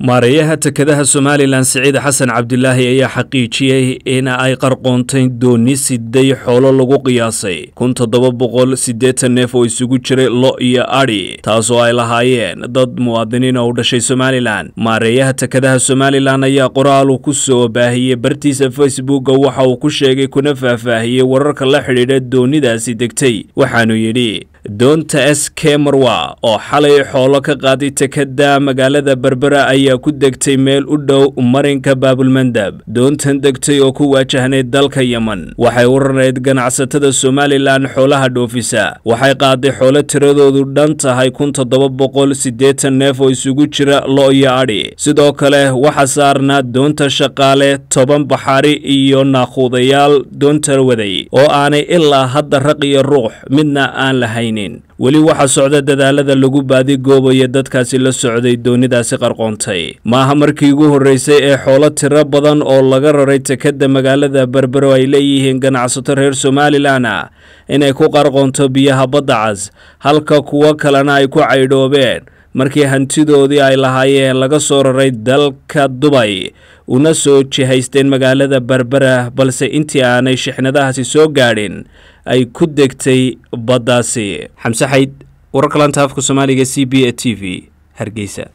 maareeyaha takadaha somalilan siciid xasan cabdilaahi ayaa xaqiijiyey in ay qarqoontay dooni siday xoolo lagu qiyaasay kun toddoba boqol siddeetan neef oo isugu jiray lo iyo adhi taasoo ay lahaayeen dad muwaadiniin oo u dhashay somalilan maareeyaha takadaha somalilan ayaa qoraalu ku soo baahiyey bartiisa facebooka waxa uu ku sheegay kuna faahfaahiyey wararka la xidhiidha doonidaasi degtay waxaanu yidhi doonta ske marwa oo xalay xoolo ka qaaday tekada magaalada berbera ayaa ku degtay meel u dhow marinka baabulmandab doontan degtay oo ku waajahnayd dalka yemen waxay waranayd ganacsatada somalilan xoolaha dhoofisa waxay qaaday xoolo tiradoodu dhan tahay kun toddoba boqol siddeetan neef oo isugu jira lo iyo adhi sidoo kale waxaa saarnaa doonta shaqaale toban baxaari iyo naakhuudayaal doonta waday oo aanay ilaa hadda raqiyo ruux midna aan lahayn haynin weli waxaa socda dadaalada lagu baadigoobayo dadkaasi la socday doonidaasi qarqoontay maaha markii ugu horreysay ee xoolo tiro badan oo laga raray tekada magaalada berbero ay leeyihiin ganacsato reer somalilanna inay ku qarqoonto biyaha badda cas halka kuwo kalena ay ku caydhoobeen markii hantidoodii ay lahaayeen laga soo raray dalka dubay una soo jihaysteen magaalada berbera balse intii aanay shixnadahaasi soo gaadhin ay ku degtay baddaasi xamse xayd wararka afka soomaaliga c b a t v hargeysa